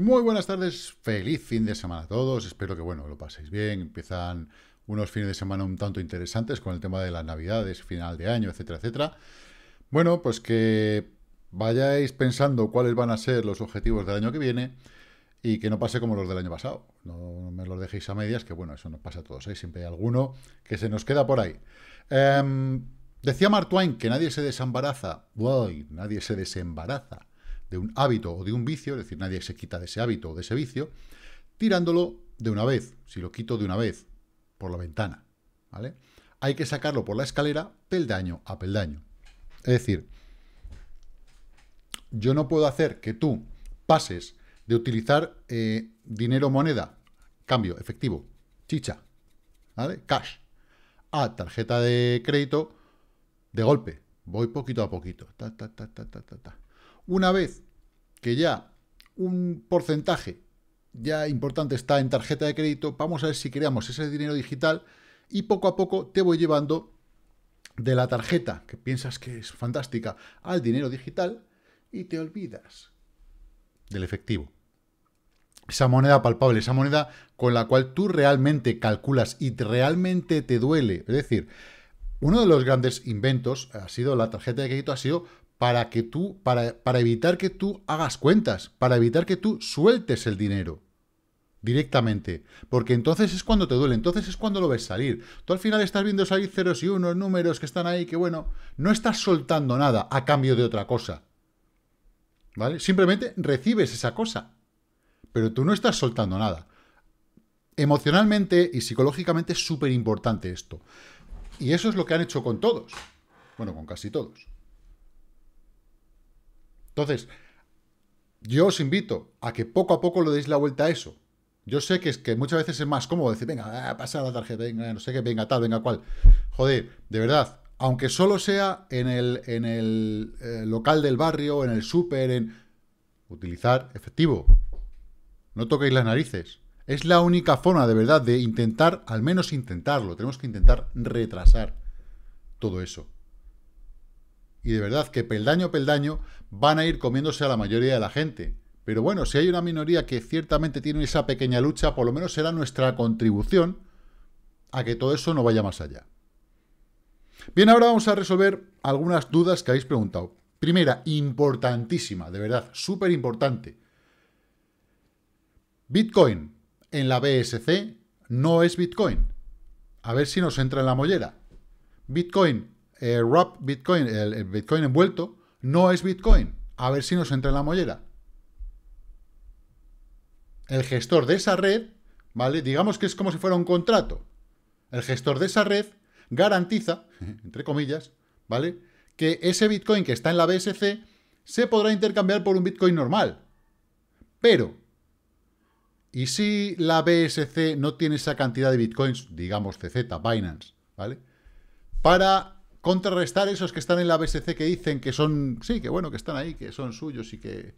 Muy buenas tardes, feliz fin de semana a todos, espero que bueno, lo paséis bien, empiezan unos fines de semana un tanto interesantes con el tema de las navidades, final de año, etcétera, etcétera. Bueno, pues que vayáis pensando cuáles van a ser los objetivos del año que viene y que no pase como los del año pasado, no me los dejéis a medias, que bueno, eso nos pasa a todos, ¿eh? siempre hay alguno que se nos queda por ahí. Em, decía Mark Twain que nadie se desembaraza, Uy, nadie se desembaraza de un hábito o de un vicio, es decir, nadie se quita de ese hábito o de ese vicio, tirándolo de una vez, si lo quito de una vez, por la ventana, ¿vale? Hay que sacarlo por la escalera peldaño a peldaño. Es decir, yo no puedo hacer que tú pases de utilizar eh, dinero moneda, cambio, efectivo, chicha, ¿vale? Cash, a tarjeta de crédito de golpe. Voy poquito a poquito. Ta, ta, ta, ta, ta, ta, ta. Una vez que ya un porcentaje ya importante está en tarjeta de crédito, vamos a ver si creamos ese dinero digital y poco a poco te voy llevando de la tarjeta, que piensas que es fantástica, al dinero digital y te olvidas del efectivo. Esa moneda palpable, esa moneda con la cual tú realmente calculas y realmente te duele. Es decir, uno de los grandes inventos ha sido la tarjeta de crédito, ha sido para que tú, para, para evitar que tú hagas cuentas, para evitar que tú sueltes el dinero directamente, porque entonces es cuando te duele, entonces es cuando lo ves salir. Tú al final estás viendo salir ceros y unos, números que están ahí, que bueno, no estás soltando nada a cambio de otra cosa. ¿Vale? Simplemente recibes esa cosa, pero tú no estás soltando nada. Emocionalmente y psicológicamente es súper importante esto. Y eso es lo que han hecho con todos. Bueno, con casi todos. Entonces, yo os invito a que poco a poco le deis la vuelta a eso. Yo sé que es que muchas veces es más cómodo decir, venga, ah, pasa la tarjeta, venga, no sé qué, venga, tal, venga, cual. Joder, de verdad, aunque solo sea en el, en el eh, local del barrio, en el súper, en... Utilizar efectivo. No toquéis las narices. Es la única forma, de verdad, de intentar, al menos intentarlo. Tenemos que intentar retrasar todo eso y de verdad que peldaño peldaño van a ir comiéndose a la mayoría de la gente. Pero bueno, si hay una minoría que ciertamente tiene esa pequeña lucha, por lo menos será nuestra contribución a que todo eso no vaya más allá. Bien, ahora vamos a resolver algunas dudas que habéis preguntado. Primera, importantísima, de verdad, súper importante. Bitcoin en la BSC no es Bitcoin. A ver si nos entra en la mollera. Bitcoin eh, Bitcoin, el, Bitcoin envuelto, no es Bitcoin. A ver si nos entra en la mollera. El gestor de esa red, ¿vale? Digamos que es como si fuera un contrato. El gestor de esa red garantiza, entre comillas, ¿vale? Que ese Bitcoin que está en la BSC se podrá intercambiar por un Bitcoin normal. Pero, ¿y si la BSC no tiene esa cantidad de Bitcoins, digamos CZ, Binance, ¿vale? Para contrarrestar esos que están en la BSC que dicen que son, sí, que bueno, que están ahí, que son suyos y que...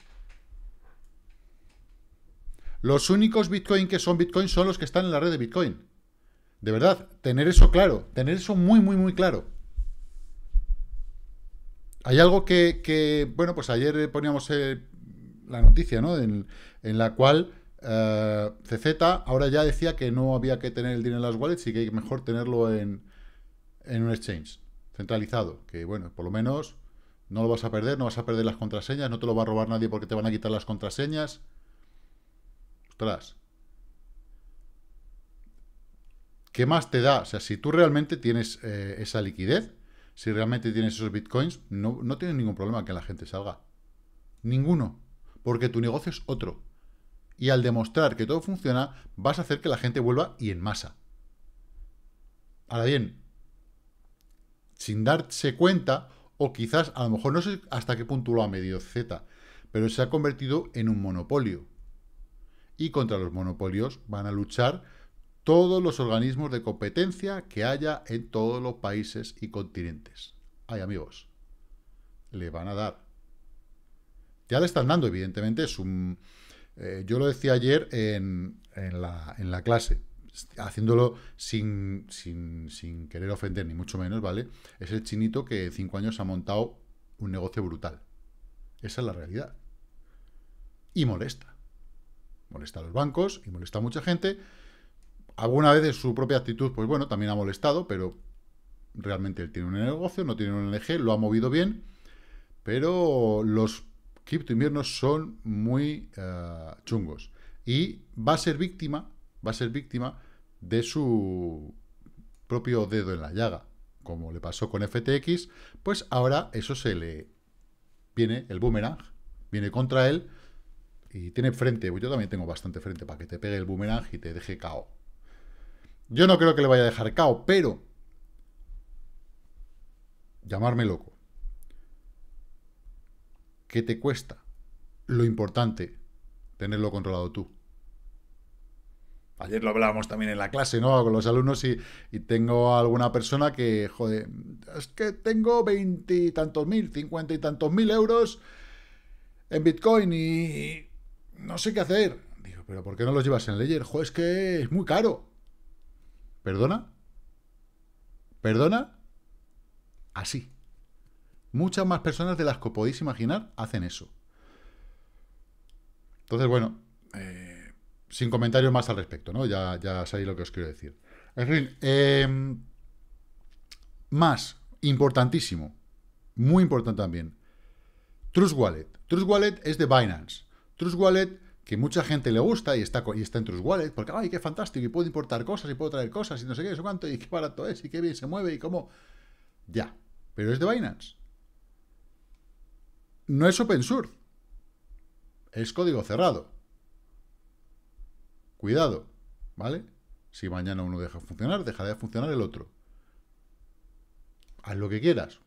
Los únicos Bitcoin que son Bitcoin son los que están en la red de Bitcoin. De verdad, tener eso claro, tener eso muy, muy, muy claro. Hay algo que, bueno, pues ayer poníamos eh, la noticia, ¿no? En, la cual eh, CZ ahora ya decía que no había que tener el dinero en las wallets y que hay mejor tenerlo en, en un exchange centralizado, que bueno, por lo menos no lo vas a perder, no vas a perder las contraseñas, no te lo va a robar nadie porque te van a quitar las contraseñas. Ostras. ¿Qué más te da? O sea, si tú realmente tienes eh, esa liquidez, si realmente tienes esos bitcoins, no, no tienes ningún problema que la gente salga. Ninguno. Porque tu negocio es otro. Y al demostrar que todo funciona, vas a hacer que la gente vuelva y en masa. Ahora bien, sin darse cuenta, o quizás, a lo mejor no sé hasta qué punto lo ha medido Z, pero se ha convertido en un monopolio. Y contra los monopolios van a luchar todos los organismos de competencia que haya en todos los países y continentes. Ay, amigos, le van a dar. Ya le están dando, evidentemente, es un... Eh, yo lo decía ayer en la clase haciéndolo sin, sin, querer ofender, ni mucho menos, ¿vale? Es el chinito que en cinco años ha montado un negocio brutal. Esa es la realidad. Y molesta. Molesta a los bancos y molesta a mucha gente. Alguna vez su propia actitud, pues bueno, también ha molestado, pero realmente él tiene un negocio, no tiene un LG, lo ha movido bien, pero los criptoinviernos son muy eh, chungos. Y va a ser víctima va a ser víctima de su propio dedo en la llaga. Como le pasó con FTX, pues ahora eso se le viene, el boomerang, viene contra él y tiene frente. Pues yo también tengo bastante frente para que te pegue el boomerang y te deje cao. Yo no creo que le vaya a dejar cao, pero llamarme loco. ¿Qué te cuesta? Lo importante, tenerlo controlado tú. Ayer lo hablábamos también en la clase, ¿no? Con los alumnos y, tengo alguna persona que, joder, es que tengo veintitantos mil, cincuenta y tantos mil euros en Bitcoin y no sé qué hacer. Digo, pero ¿por qué no los llevas en Ledger? Joder, es que es muy caro. ¿Perdona? ¿Perdona? Así. Muchas más personas de las que podéis imaginar hacen eso. Entonces, bueno, eh, sin comentarios más al respecto, ¿no? Ya, sabéis lo que os quiero decir. En fin, eh, más, importantísimo, muy importante también, Trust Wallet. Trust Wallet es de Binance. Trust Wallet, que mucha gente le gusta y está, y está en Trust Wallet, porque, ay, qué fantástico, y puedo importar cosas, y puedo traer cosas, y no sé qué, eso cuánto, y qué barato es, y qué bien se mueve, y cómo... Ya, pero es de Binance. No es open source. Es código cerrado. Cuidado, ¿vale? Si mañana uno deja funcionar, dejará de funcionar el otro. Haz lo que quieras.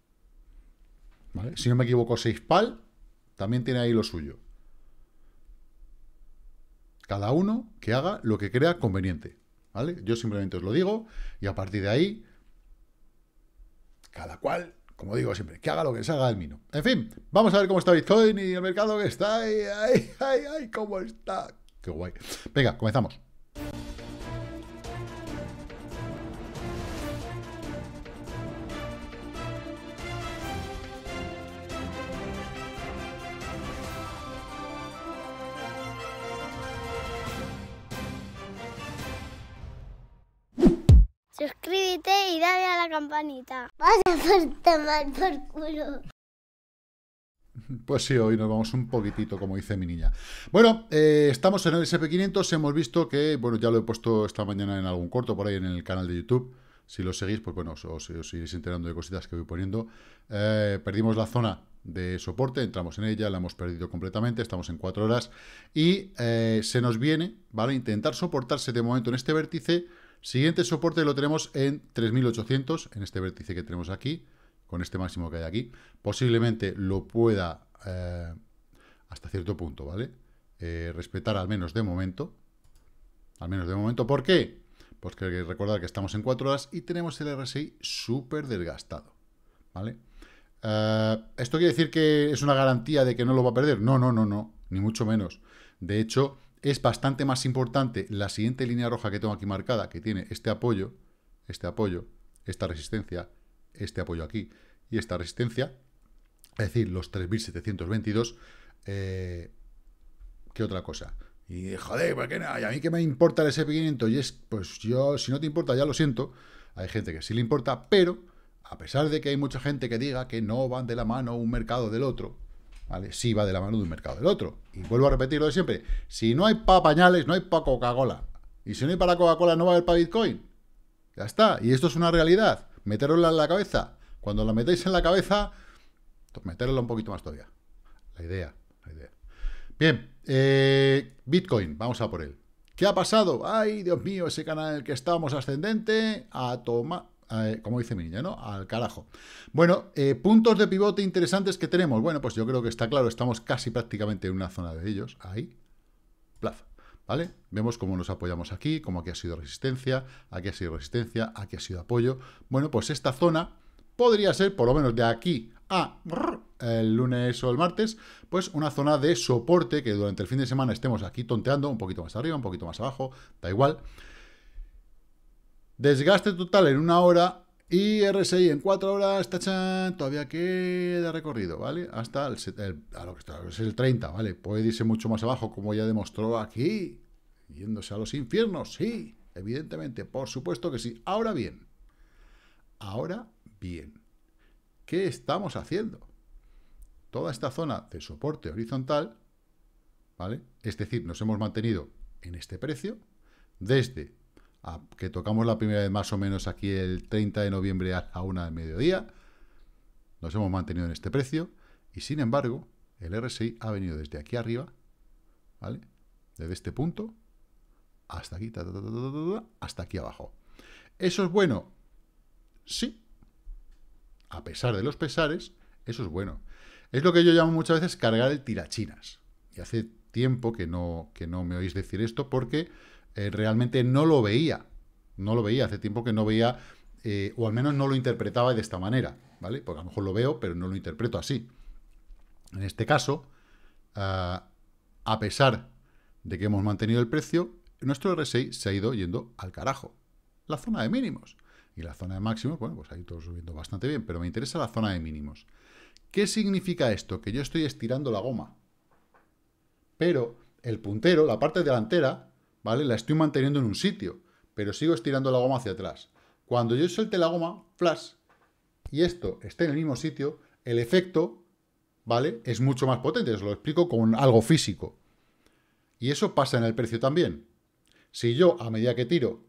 ¿Vale? Si no me equivoco, pal, también tiene ahí lo suyo. Cada uno que haga lo que crea conveniente. ¿Vale? Yo simplemente os lo digo y a partir de ahí, cada cual, como digo siempre, que haga lo que se haga del mino. En fin, vamos a ver cómo está Bitcoin y el mercado que está. ¡Ay, ay, ay! ¿Cómo está? Qué guay. Venga, comenzamos. Suscríbete y dale a la campanita. Vas a por tomar por culo. Pues sí, hoy nos vamos un poquitito, como dice mi niña. Bueno, eh, estamos en el SP500, hemos visto que, bueno, ya lo he puesto esta mañana en algún corto por ahí en el canal de YouTube. Si lo seguís, pues bueno, os, iréis enterando de cositas que voy poniendo. Eh, perdimos la zona de soporte, entramos en ella, la hemos perdido completamente, estamos en 4 horas. Y eh, se nos viene, ¿vale? Intentar soportarse de momento en este vértice. Siguiente soporte lo tenemos en 3800, en este vértice que tenemos aquí con este máximo que hay aquí. Posiblemente lo pueda, eh, hasta cierto punto, ¿vale? Eh, respetar al menos de momento. Al menos de momento. ¿Por qué? Pues que hay que recordar que estamos en 4 horas y tenemos el RSI súper desgastado, ¿vale? Eh, ¿Esto quiere decir que es una garantía de que no lo va a perder? No, no, no, no, ni mucho menos. De hecho, es bastante más importante la siguiente línea roja que tengo aquí marcada, que tiene este apoyo, este apoyo, esta resistencia, este apoyo aquí y esta resistencia, es decir, los 3.722, eh, ¿qué otra cosa? Y joder, ¿por qué no? ¿Y a mí qué me importa el SP500? Y es, pues yo, si no te importa, ya lo siento. Hay gente que sí le importa, pero a pesar de que hay mucha gente que diga que no van de la mano un mercado del otro, ¿vale? Sí va de la mano de un mercado del otro. Y vuelvo a repetir lo de siempre. Si no hay para pañales, no hay para Coca-Cola. Y si no hay para Coca-Cola, no va a haber para Bitcoin. Ya está. Y esto es una realidad meterosla en la cabeza. Cuando la metéis en la cabeza, pues meterosla un poquito más todavía. La idea, la idea. Bien, eh, Bitcoin, vamos a por él. ¿Qué ha pasado? Ay, Dios mío, ese canal en el que estábamos ascendente, a tomar... Eh, como dice mi niña, ¿no? Al carajo. Bueno, eh, puntos de pivote interesantes que tenemos. Bueno, pues yo creo que está claro, estamos casi prácticamente en una zona de ellos, ahí, plaza. ¿Vale? Vemos cómo nos apoyamos aquí, cómo aquí ha sido resistencia, aquí ha sido resistencia, aquí ha sido apoyo. Bueno, pues esta zona podría ser, por lo menos de aquí a el lunes o el martes, pues una zona de soporte que durante el fin de semana estemos aquí tonteando, un poquito más arriba, un poquito más abajo, da igual. Desgaste total en una hora y RSI en 4 horas, tachan, todavía queda recorrido, ¿vale? Hasta el, el 30, ¿vale? Puede irse mucho más abajo, como ya demostró aquí, yéndose a los infiernos, sí, evidentemente, por supuesto que sí. Ahora bien, ahora bien, ¿qué estamos haciendo? Toda esta zona de soporte horizontal, ¿vale? Es decir, nos hemos mantenido en este precio desde que tocamos la primera vez más o menos aquí el 30 de noviembre a una del mediodía. Nos hemos mantenido en este precio y sin embargo el RSI ha venido desde aquí arriba, ¿vale? Desde este punto hasta aquí, hasta aquí abajo. ¿Eso es bueno? Sí. A pesar de los pesares, eso es bueno. Es lo que yo llamo muchas veces cargar el tirachinas. Y hace tiempo que no, que no me oís decir esto porque eh, realmente no lo veía. No lo veía, hace tiempo que no veía, eh, o al menos no lo interpretaba de esta manera, ¿vale? Porque a lo mejor lo veo, pero no lo interpreto así. En este caso, ah, a pesar de que hemos mantenido el precio, nuestro R6 se ha ido yendo al carajo. La zona de mínimos. Y la zona de máximos, bueno, pues ahí todo subiendo bastante bien, pero me interesa la zona de mínimos. ¿Qué significa esto? Que yo estoy estirando la goma. Pero el puntero, la parte delantera, ¿vale? La estoy manteniendo en un sitio, pero sigo estirando la goma hacia atrás. Cuando yo suelte la goma, flash, y esto esté en el mismo sitio, el efecto, ¿vale? Es mucho más potente, os lo explico con algo físico. Y eso pasa en el precio también. Si yo, a medida que tiro,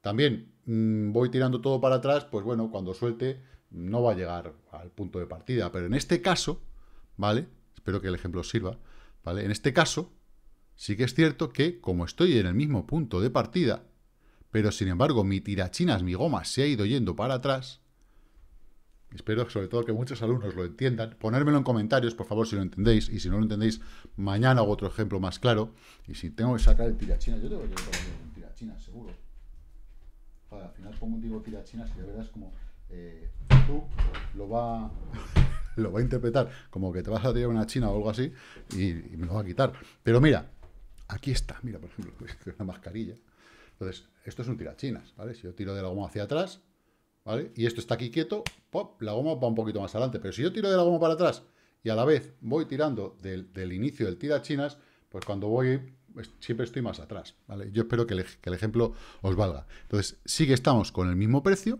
también mm, voy tirando todo para atrás, pues bueno, cuando suelte no va a llegar al punto de partida. Pero en este caso, ¿vale? Espero que el ejemplo sirva, ¿vale? En este caso, Sí que es cierto que, como estoy en el mismo punto de partida, pero sin embargo mi tirachinas, mi goma, se ha ido yendo para atrás, espero sobre todo que muchos alumnos lo entiendan, ponérmelo en comentarios, por favor, si lo entendéis, y si no lo entendéis, mañana hago otro ejemplo más claro, y si tengo que sacar el tirachinas, yo tengo que sacar el tirachinas, seguro. al final pongo un digo tirachinas y verdad es como eh, tú lo va... lo va a interpretar como que te vas a tirar una china o algo así y, y me lo va a quitar. Pero mira, Aquí está, mira, por ejemplo, pues, una mascarilla. Entonces, esto es un tirachinas, ¿vale? Si yo tiro de la goma hacia atrás, ¿vale? Y esto está aquí quieto, ¡pop! La goma va un poquito más adelante. Pero si yo tiro de la goma para atrás y a la vez voy tirando del, inicio del tirachinas, pues cuando voy siempre estoy más atrás, ¿vale? Yo espero que el, ejemplo os valga. Entonces, sí que estamos con el mismo precio,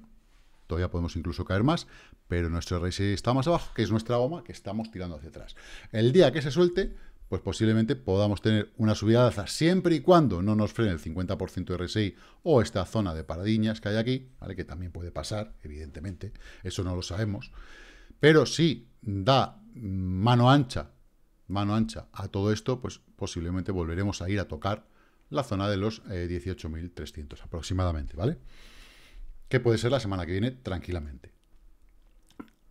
todavía podemos incluso caer más, pero nuestro RSI está más abajo, que es nuestra goma que estamos tirando hacia atrás. El día que se suelte, pues posiblemente podamos tener una subida de alza siempre y cuando no nos frene el 50% RSI o esta zona de paradiñas que hay aquí, ¿vale? que también puede pasar, evidentemente, eso no lo sabemos. Pero si da mano ancha, mano ancha a todo esto, pues posiblemente volveremos a ir a tocar la zona de los 18.300 eh, aproximadamente, ¿vale? Que puede ser la semana que viene tranquilamente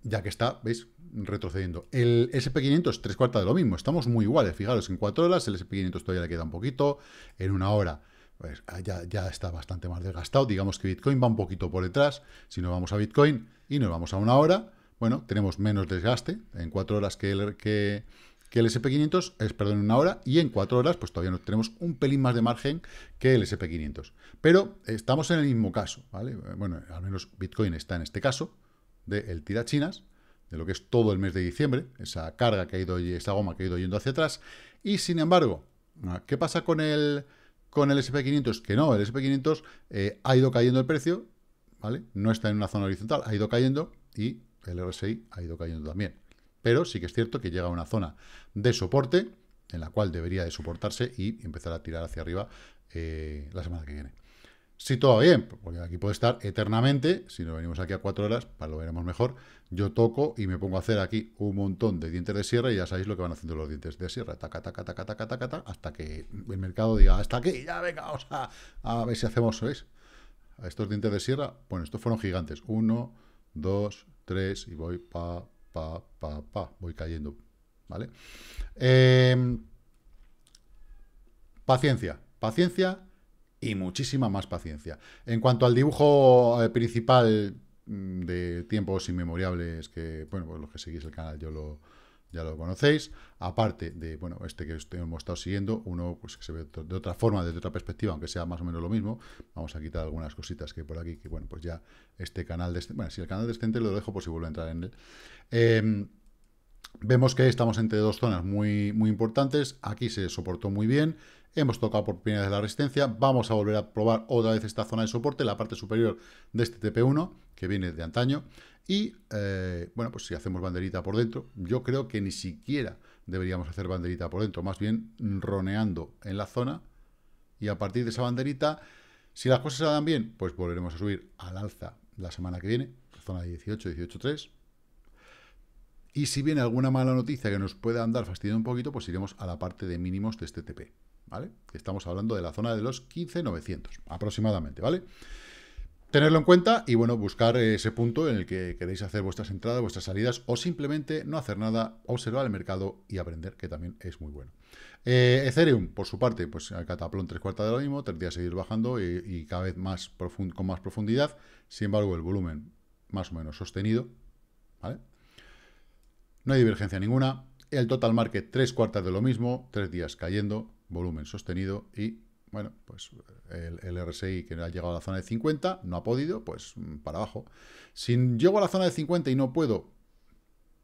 ya que está, ¿veis? Retrocediendo. El SP500, tres cuartas de lo mismo, estamos muy iguales, fijaros, en cuatro horas el SP500 todavía le queda un poquito, en una hora pues, ah, ya, está bastante más desgastado, digamos que Bitcoin va un poquito por detrás, si nos vamos a Bitcoin y nos vamos a una hora, bueno, tenemos menos desgaste en cuatro horas que el, que, el SP500, es, perdón, en una hora, y en cuatro horas pues todavía no tenemos un pelín más de margen que el SP500. Pero estamos en el mismo caso, ¿vale? Bueno, al menos Bitcoin está en este caso, del tira tirachinas, de lo que es todo el mes de diciembre, esa carga que ha ido, esa goma que ha ido yendo hacia atrás. Y sin embargo, ¿qué pasa con el, con el SP500? Que no, el SP500 eh, ha ido cayendo el precio, ¿vale? No está en una zona horizontal, ha ido cayendo y el RSI ha ido cayendo también. Pero sí que es cierto que llega a una zona de soporte en la cual debería de soportarse y empezar a tirar hacia arriba eh, la semana que viene. Si todo va bien, porque aquí puede estar eternamente, si nos venimos aquí a cuatro horas, para pues lo veremos mejor, yo toco y me pongo a hacer aquí un montón de dientes de sierra y ya sabéis lo que van haciendo los dientes de sierra, taca, taca, taca, taca, taca, taca, hasta que el mercado diga, hasta aquí, ya venga, o a, a ver si hacemos, ¿sabéis? estos dientes de sierra, bueno, estos fueron gigantes, uno, dos, tres, y voy pa, pa, pa, pa, voy cayendo, ¿vale? Eh, paciencia, paciencia, y muchísima más paciencia. En cuanto al dibujo eh, principal mm, de tiempos inmemorables que, bueno, pues los que seguís el canal yo lo, ya lo conocéis, aparte de, bueno, este que hemos estado siguiendo, uno pues, que se ve de otra forma, desde otra perspectiva, aunque sea más o menos lo mismo, vamos a quitar algunas cositas que por aquí, que, bueno, pues ya este canal, de, bueno, si el canal descendente lo dejo por si vuelvo a entrar en él. Em, vemos que estamos entre dos zonas muy, muy importantes, aquí se soportó muy bien, hemos tocado por primera vez la resistencia, vamos a volver a probar otra vez esta zona de soporte, la parte superior de este TP1, que viene de antaño, y eh, bueno, pues si hacemos banderita por dentro, yo creo que ni siquiera deberíamos hacer banderita por dentro, más bien roneando en la zona, y a partir de esa banderita, si las cosas se dan bien, pues volveremos a subir al alza la semana que viene, zona de 18, 3 y si viene alguna mala noticia que nos pueda andar fastidiando un poquito, pues iremos a la parte de mínimos de este TP. ¿vale? Estamos hablando de la zona de los 15,900 aproximadamente, ¿vale? Tenerlo en cuenta y, bueno, buscar ese punto en el que queréis hacer vuestras entradas, vuestras salidas o simplemente no hacer nada, observar el mercado y aprender, que también es muy bueno. Eh, Ethereum, por su parte, pues Cataplón tres cuartas de lo mismo, tres días seguir bajando y, cada vez más con más profundidad, sin embargo, el volumen más o menos sostenido, ¿vale? No hay divergencia ninguna. El total market, tres cuartas de lo mismo, tres días cayendo, volumen sostenido y, bueno, pues el, RSI que ha llegado a la zona de 50, no ha podido, pues mm, para abajo. Si llego a la zona de 50 y no puedo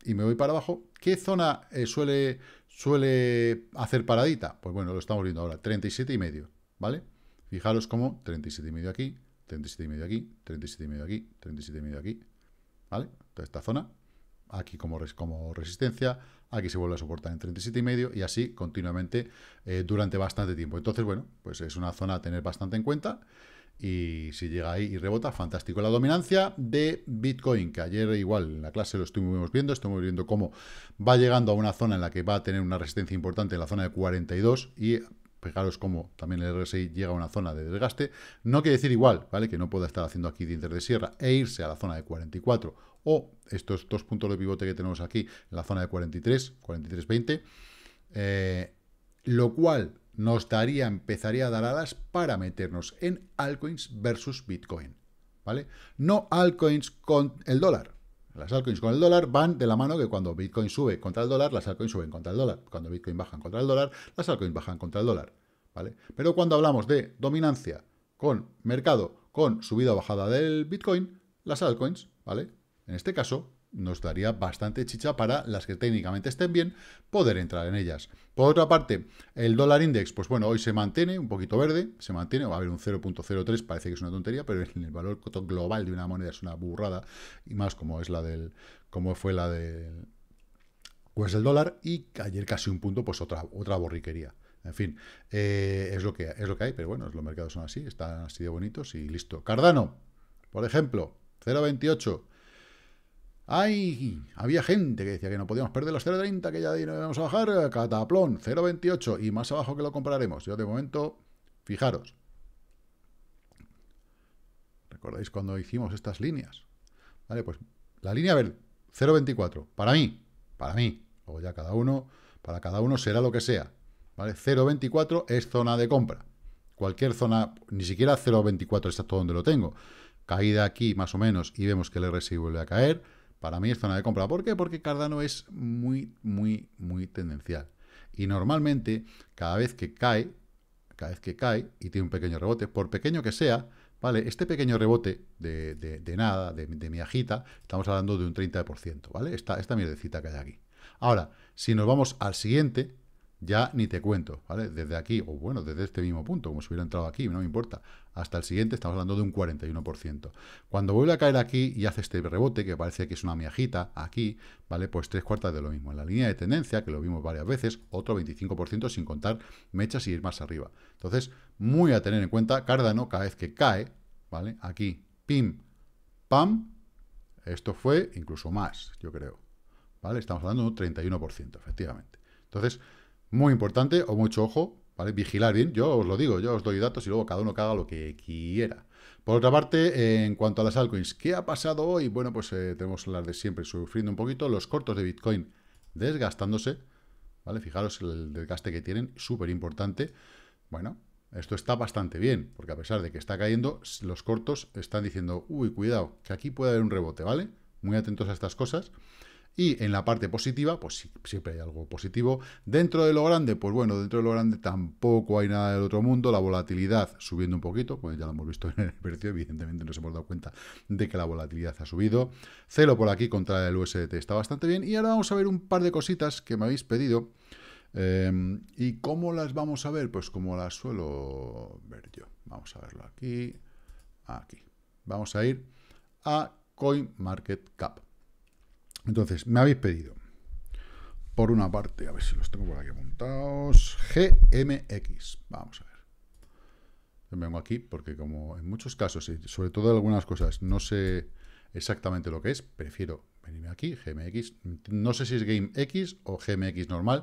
y me voy para abajo, ¿qué zona eh, suele, suele hacer paradita? Pues bueno, lo estamos viendo ahora, 37,5, ¿vale? Fijaros cómo 37,5 aquí, 37,5 aquí, 37,5 aquí, 37,5 aquí, ¿vale? Toda esta zona, aquí como, como resistencia, aquí se vuelve a soportar en 37,5 y así continuamente eh, durante bastante tiempo. Entonces, bueno, pues es una zona a tener bastante en cuenta y si llega ahí y rebota, fantástico. La dominancia de Bitcoin, que ayer igual en la clase lo estuvimos viendo, estuvimos viendo cómo va llegando a una zona en la que va a tener una resistencia importante en la zona de 42 y Fijaros cómo también el RSI llega a una zona de desgaste. No quiere decir igual, ¿vale? Que no pueda estar haciendo aquí dientes de sierra e irse a la zona de 44 o estos dos puntos de pivote que tenemos aquí, en la zona de 43, 43.20, eh, lo cual nos daría, empezaría a dar alas para meternos en altcoins versus Bitcoin, ¿vale? No altcoins con el dólar, las altcoins con el dólar van de la mano que cuando Bitcoin sube contra el dólar, las altcoins suben contra el dólar. Cuando Bitcoin bajan contra el dólar, las altcoins bajan contra el dólar. ¿vale? Pero cuando hablamos de dominancia con mercado, con subida o bajada del Bitcoin, las altcoins, ¿vale? En este caso, nos daría bastante chicha para las que técnicamente estén bien, poder entrar en ellas. Por otra parte, el dólar index, pues bueno, hoy se mantiene un poquito verde, se mantiene, va a haber un 0.03, parece que es una tontería, pero en el valor global de una moneda es una burrada, y más como es la del, como fue la del, pues el dólar, y ayer casi un punto, pues otra, otra borriquería. En fin, eh, es, lo que, es lo que hay, pero bueno, los mercados son así, están así de bonitos y listo. Cardano, por ejemplo, 0.28 Ay, había gente que decía que no podíamos perder los 0.30, que ya de ahí no íbamos a bajar. Cataplón, 0.28 y más abajo que lo compraremos. Yo de momento, fijaros. ¿Recordáis cuando hicimos estas líneas? Vale, pues la línea verde, 0.24. Para mí, para mí. Luego ya cada uno, para cada uno será lo que sea. ¿Vale? 0.24 es zona de compra. Cualquier zona, ni siquiera 0.24 está todo donde lo tengo. Caída aquí más o menos y vemos que el RSI vuelve a caer para mí es zona de compra. ¿Por qué? Porque Cardano es muy, muy, muy tendencial. Y normalmente, cada vez que cae, cada vez que cae y tiene un pequeño rebote, por pequeño que sea, ¿vale? Este pequeño rebote de, nada, de, mi ajita, estamos hablando de un 30%, ¿vale? Esta, esta mierdecita que hay aquí. Ahora, si nos vamos al siguiente, ya ni te cuento, ¿vale? Desde aquí, o bueno, desde este mismo punto, como si hubiera entrado aquí, no me importa, hasta el siguiente estamos hablando de un 41%. Cuando vuelve a caer aquí y hace este rebote, que parece que es una miajita, aquí, ¿vale? Pues tres cuartas de lo mismo. En la línea de tendencia, que lo vimos varias veces, otro 25% sin contar mechas y ir más arriba. Entonces, muy a tener en cuenta, Cardano, cada vez que cae, ¿vale? Aquí, pim, pam, esto fue incluso más, yo creo, ¿vale? Estamos hablando de un 31%, efectivamente. Entonces, muy importante o mucho ojo, ¿vale? Vigilar bien, yo os lo digo, yo os doy datos y luego cada uno caga lo que quiera. Por otra parte, en cuanto a las altcoins, ¿qué ha pasado hoy? Bueno, pues eh, tenemos las de siempre sufriendo un poquito, los cortos de Bitcoin desgastándose, ¿vale? Fijaros el desgaste que tienen, súper importante. Bueno, esto está bastante bien, porque a pesar de que está cayendo, los cortos están diciendo, uy, cuidado, que aquí puede haber un rebote, ¿vale? Muy atentos a estas cosas. Y en la parte positiva, pues siempre hay algo positivo. Dentro de lo grande, pues bueno, dentro de lo grande tampoco hay nada del otro mundo. La volatilidad subiendo un poquito, pues ya lo hemos visto en el precio, evidentemente nos hemos dado cuenta de que la volatilidad ha subido. Celo por aquí contra el USDT está bastante bien. Y ahora vamos a ver un par de cositas que me habéis pedido. Em, ¿Y cómo las vamos a ver? Pues como las suelo ver yo. Vamos a verlo aquí, aquí. Vamos a ir a CoinMarketCap. Entonces, me habéis pedido, por una parte, a ver si los tengo por aquí apuntados, GMX. Vamos a ver. vengo aquí porque como en muchos casos, y sobre todo en algunas cosas, no sé exactamente lo que es, prefiero venirme aquí, GMX. No sé si es GameX o GMX normal.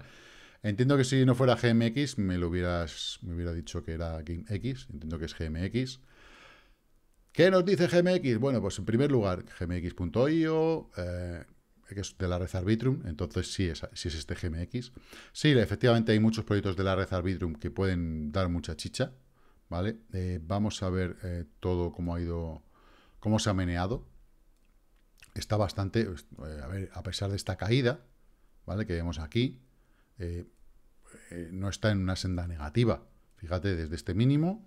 Entiendo que si no fuera GMX me lo hubieras me hubiera dicho que era GameX, entiendo que es GMX. ¿Qué nos dice GMX? Bueno, pues en primer lugar, gmx.io, es de la red Arbitrum, entonces sí es, es este GMX. Sí, efectivamente hay muchos proyectos de la red Arbitrum que pueden dar mucha chicha, ¿vale? Eh, vamos a ver eh, todo cómo ha ido, cómo se ha meneado. Está bastante, eh, a pesar de esta caída, ¿vale? Que vemos aquí, no está en una senda negativa. Fíjate, desde este mínimo,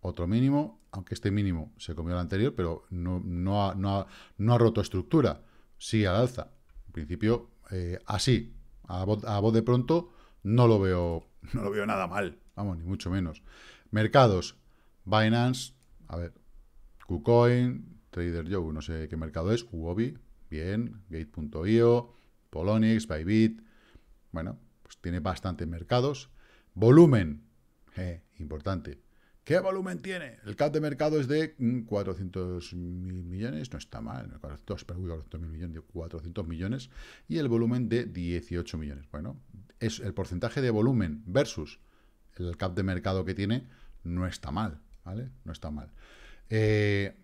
otro mínimo, aunque este mínimo se comió el anterior, pero no, no, no, ha, no ha roto estructura. Sí, al alza. En principio, eh, así, a voz, de pronto, no lo veo no lo veo nada mal. Vamos, ni mucho menos. Mercados. Binance, a ver, KuCoin, Trader Joe, no sé qué mercado es, Huobi, bien, Gate.io, Polonix, Bybit, bueno, pues tiene bastantes mercados. Volumen, eh, importante, ¿Qué volumen tiene? El cap de mercado es de 400 mm, millones, no está mal, 400, perdón, millones, 400 millones, y el volumen de 18 millones. Bueno, es el porcentaje de volumen versus el cap de mercado que tiene, no está mal, ¿vale? No está mal. Eh,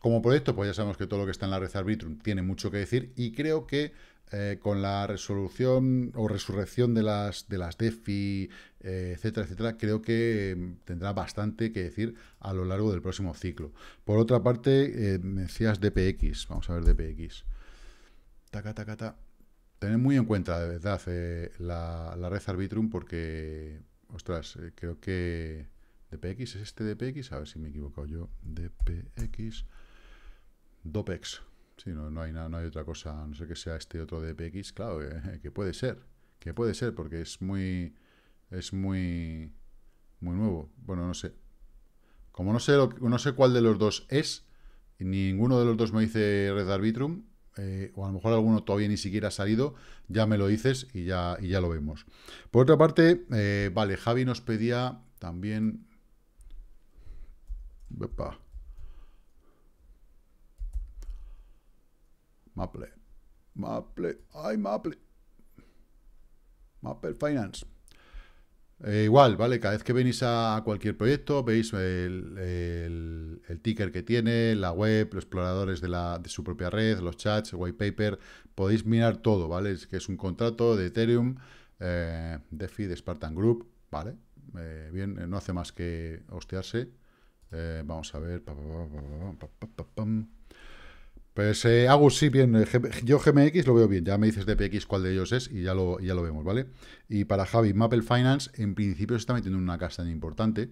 como proyecto, pues ya sabemos que todo lo que está en la red Arbitrum tiene mucho que decir y creo que eh, con la resolución o resurrección de las, de las DeFi eh, etcétera, etcétera, creo que mm, tendrá bastante que decir a lo largo del próximo ciclo. Por otra parte, eh, me decías DPX, vamos a ver DPX. Taca, taca, taca. Tener muy en cuenta, de verdad, eh, la, red Arbitrum porque, ostras, creo que DPX es este DPX, a ver si me he equivocado yo, DPX, DOPEX, Sí, no, no, hay nada, no hay otra cosa, no sé que sea este otro DPX, claro, que puede ser, que puede ser, porque es muy, es muy, muy nuevo. Bueno, no sé. Como no sé, no sé cuál de los dos es, ninguno de los dos me dice Red Arbitrum, eh, o a lo mejor alguno todavía ni siquiera ha salido, ya me lo dices y ya, ya lo vemos. Por otra parte, eh, vale, Javi nos pedía también... Maple. Maple. Ay, Maple. Maple Finance. Eh, igual, ¿vale? Cada vez que venís a cualquier proyecto, veis el, ticker que tiene, la web, los exploradores de, la, de, su propia red, los chats, el white paper, podéis mirar todo, ¿vale? Es que es un contrato de Ethereum, eh, DeFi de Spartan Group, ¿vale? Eh, bien, no hace más que hostearse. vamos a ver. Pues hago eh, Agus, sí, bien. Eh, yo GMX lo veo bien. Ya me dices de PX cuál de ellos es y ya lo, ya lo vemos, ¿vale? Y para Javi, Maple Finance, en principio se está metiendo en una tan importante.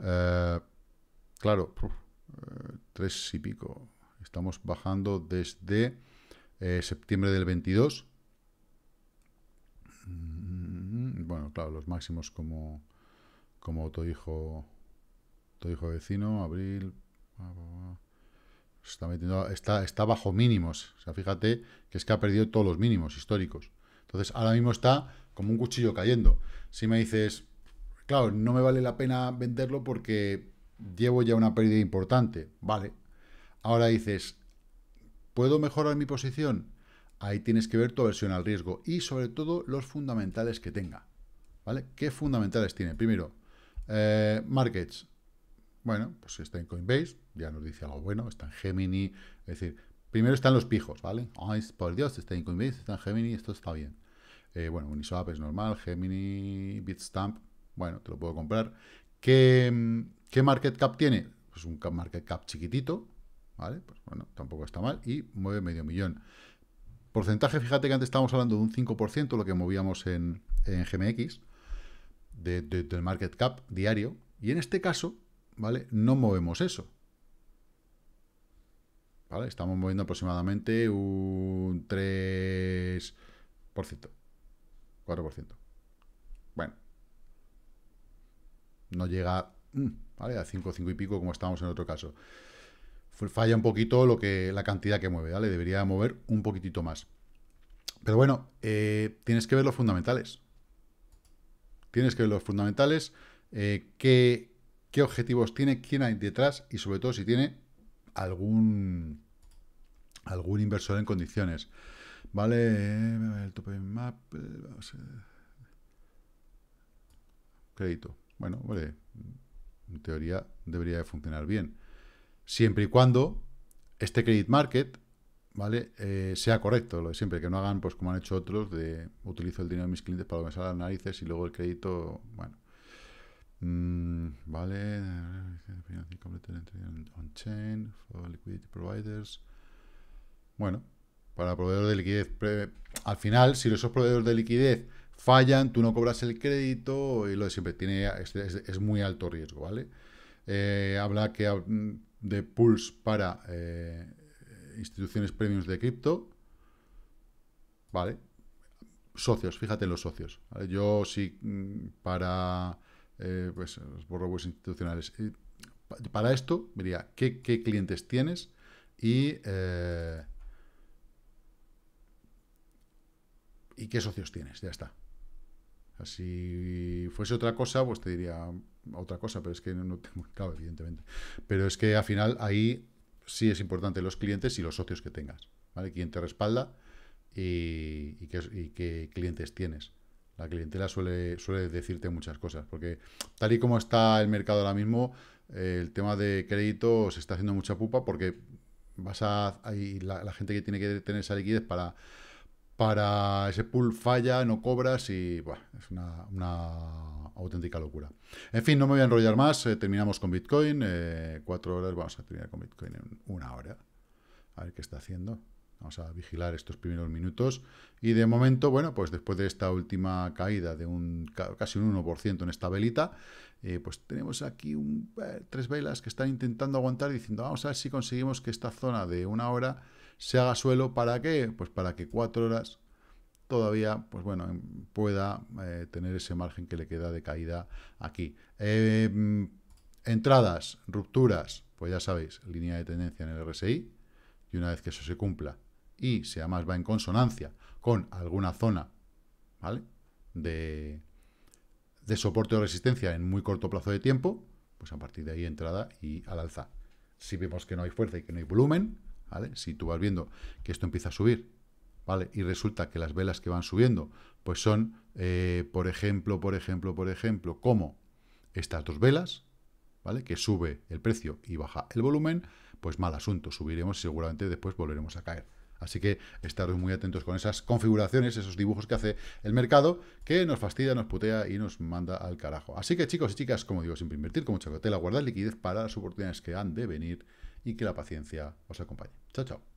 Eh, claro, tres y pico. Estamos bajando desde septiembre del 22. Mm, bueno, claro, los máximos como, como tu hijo, vecino, abril... Está, está, está bajo mínimos. O sea, fíjate que es que ha perdido todos los mínimos históricos. Entonces, ahora mismo está como un cuchillo cayendo. Si me dices, claro, no me vale la pena venderlo porque llevo ya una pérdida importante. Vale. Ahora dices, ¿puedo mejorar mi posición? Ahí tienes que ver tu versión al riesgo y sobre todo los fundamentales que tenga. ¿Vale? ¿Qué fundamentales tiene? Primero, eh, markets. Bueno, pues está en Coinbase, ya nos dice algo bueno, está en Gemini, es decir, primero están los pijos, ¿vale? Ay, por Dios, está en Coinbase, está en Gemini, esto está bien. Eh, bueno, Uniswap es normal, Gemini, Bitstamp, bueno, te lo puedo comprar. ¿Qué, mm, qué market cap tiene? Pues un market cap chiquitito, ¿vale? Pues bueno, tampoco está mal y mueve medio millón. Porcentaje, fíjate que antes estábamos hablando de un 5%, lo que movíamos en, GMX, del market cap diario, y en este caso ¿vale? No movemos eso. ¿Vale? Estamos moviendo aproximadamente un 3%, 4%. Bueno, no llega mm, a 5, 5 y pico como estábamos en otro caso. Falla un poquito lo que, la cantidad que mueve, ¿vale? Debería mover un poquitito más. Pero bueno, eh, tienes que ver los fundamentales. Tienes que ver los fundamentales. que eh, ¿qué, qué objetivos tiene, quién hay detrás y sobre todo si tiene algún, algún inversor en condiciones. Vale, el tope map, eh, vamos a crédito. Bueno, vale, en teoría debería de funcionar bien. Siempre y cuando este credit market ¿vale? Eh, sea correcto, lo de siempre, que no hagan pues como han hecho otros, de utilizo el dinero de mis clientes para lo que me las narices y luego el crédito, bueno. Mm, vale. on-chain for liquidity providers. Bueno, para proveedores de liquidez. Al final, si esos proveedores de liquidez fallan, tú no cobras el crédito y lo de siempre. Tiene, es, muy alto riesgo, ¿vale? Eh, habla que mm, de pools para eh, instituciones premiums de cripto. Vale. Socios, fíjate en los socios. Yo sí mm, para eh, pues, los institucionales. para esto, diría qué, clientes tienes y, eh, y qué socios tienes. Ya está. Si fuese otra cosa, pues te diría otra cosa, pero es que no tengo, claro, evidentemente. Pero es que al final ahí sí es importante los clientes y los socios que tengas, ¿vale? Quién te respalda y qué, clientes tienes. La clientela suele, suele decirte muchas cosas, porque tal y como está el mercado ahora mismo, el tema de crédito se está haciendo mucha pupa porque vas a... la, gente que tiene que tener esa liquidez para para ese pool falla, no cobras y es una, auténtica locura. En fin, no me voy a enrollar más, eh, terminamos con Bitcoin, eh, cuatro horas, vamos a terminar con Bitcoin en una hora, a ver qué está haciendo. Vamos a vigilar estos primeros minutos. Y de momento, bueno, pues después de esta última caída de un casi un 1% en esta velita, eh, pues tenemos aquí eh, tres velas que están intentando aguantar diciendo, vamos a ver si conseguimos que esta zona de una hora se haga suelo. ¿Para qué? Pues para que cuatro horas todavía, pues bueno, em, pueda eh, tener ese margen que le queda de caída aquí. Em, entradas, rupturas, pues ya sabéis, línea de tendencia en el RSI. Y una vez que eso se cumpla, y si además va en consonancia con alguna zona ¿vale? de, soporte o resistencia en muy corto plazo de tiempo, pues a partir de ahí entrada y al alza. Si vemos que no hay fuerza y que no hay volumen, ¿vale? si tú vas viendo que esto empieza a subir ¿vale? y resulta que las velas que van subiendo pues son, eh, por ejemplo, por ejemplo, por ejemplo, como estas dos velas, ¿vale? que sube el precio y baja el volumen, pues mal asunto, subiremos y seguramente después volveremos a caer. Así que estaros muy atentos con esas configuraciones, esos dibujos que hace el mercado, que nos fastidia, nos putea y nos manda al carajo. Así que chicos y chicas, como digo, siempre invertir como chacotela, guardar liquidez para las oportunidades que han de venir y que la paciencia os acompañe. Chao, chao.